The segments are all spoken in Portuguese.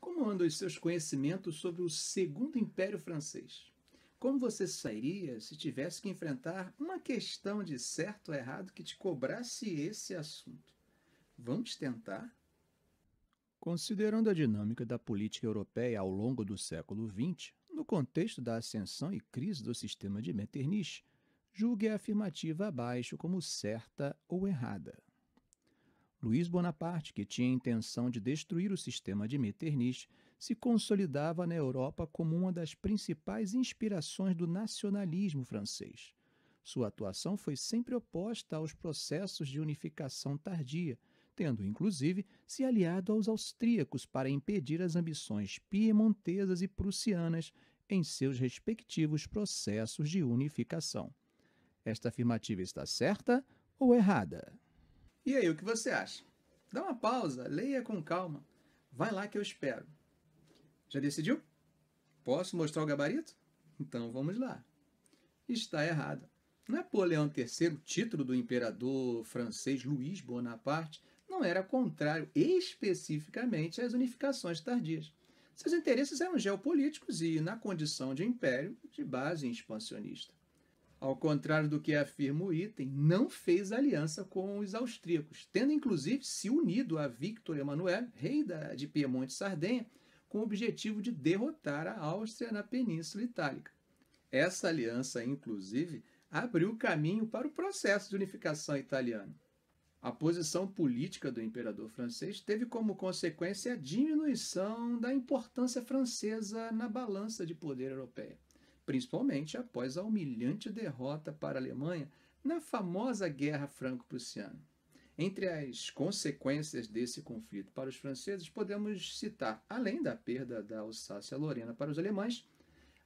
Como andam os seus conhecimentos sobre o Segundo Império Francês? Como você sairia se tivesse que enfrentar uma questão de certo ou errado que te cobrasse esse assunto? Vamos tentar? Considerando a dinâmica da política europeia ao longo do século XX, no contexto da ascensão e crise do sistema de Metternich, julgue a afirmativa abaixo como certa ou errada. Luiz Bonaparte, que tinha a intenção de destruir o sistema de Metternich, se consolidava na Europa como uma das principais inspirações do nacionalismo francês. Sua atuação foi sempre oposta aos processos de unificação tardia, tendo inclusive se aliado aos austríacos para impedir as ambições piemontesas e prussianas em seus respectivos processos de unificação. Esta afirmativa está certa ou errada? E aí, o que você acha? Dá uma pausa, leia com calma. Vai lá que eu espero. Já decidiu? Posso mostrar o gabarito? Então vamos lá. Está errado. É Napoleão III, título do imperador francês Luís Bonaparte, não era contrário especificamente às unificações tardias. Seus interesses eram geopolíticos e, na condição de império, de base expansionista. Ao contrário do que afirma o item, não fez aliança com os austríacos, tendo inclusive se unido a Victor Emanuel, rei da, de Piemonte e Sardenha, com o objetivo de derrotar a Áustria na Península Itálica. Essa aliança, inclusive, abriu caminho para o processo de unificação italiana. A posição política do imperador francês teve como consequência a diminuição da importância francesa na balança de poder europeia principalmente após a humilhante derrota para a Alemanha na famosa Guerra Franco-Prussiana. Entre as consequências desse conflito para os franceses, podemos citar, além da perda da Alsácia-Lorena para os alemães,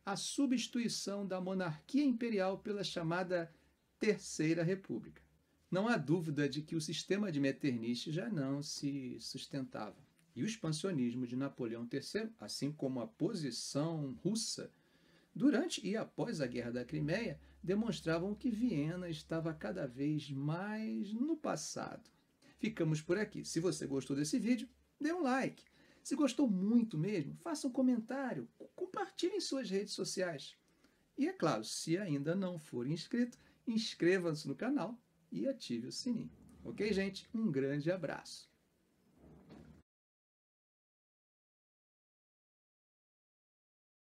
a substituição da monarquia imperial pela chamada Terceira República. Não há dúvida de que o sistema de Metternich já não se sustentava. E o expansionismo de Napoleão III, assim como a posição russa durante e após a Guerra da Crimeia, demonstravam que Viena estava cada vez mais no passado. Ficamos por aqui. Se você gostou desse vídeo, dê um like. Se gostou muito mesmo, faça um comentário, compartilhe em suas redes sociais. E é claro, se ainda não for inscrito, inscreva-se no canal e ative o sininho. Ok, gente? Um grande abraço.